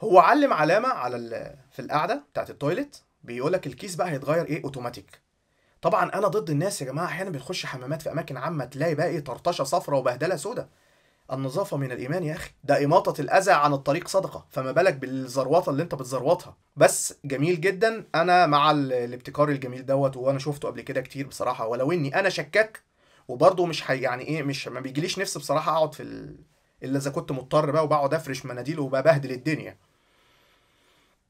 هو علم علامه على في القعده بتاعت التويلت بيقول لك الكيس بقى هيتغير ايه اوتوماتيك طبعا انا ضد الناس يا جماعه احيانا بتخش حمامات في اماكن عامه تلاقي بقى ايه طرطشه صفراء وبهدله سودة النظافة من الإيمان يا أخي ده إماطة الأذى عن الطريق صدقة فما بالك بالزروطة اللي أنت بتزروطها بس جميل جدا أنا مع الابتكار الجميل دوت وأنا شفته قبل كده كتير بصراحة ولو إني أنا شكاك وبرضه مش حي يعني إيه مش ما بيجيليش نفسي بصراحة أقعد في ال... الا اذا كنت مضطر بقى وبقعد افرش مناديل وببهدل الدنيا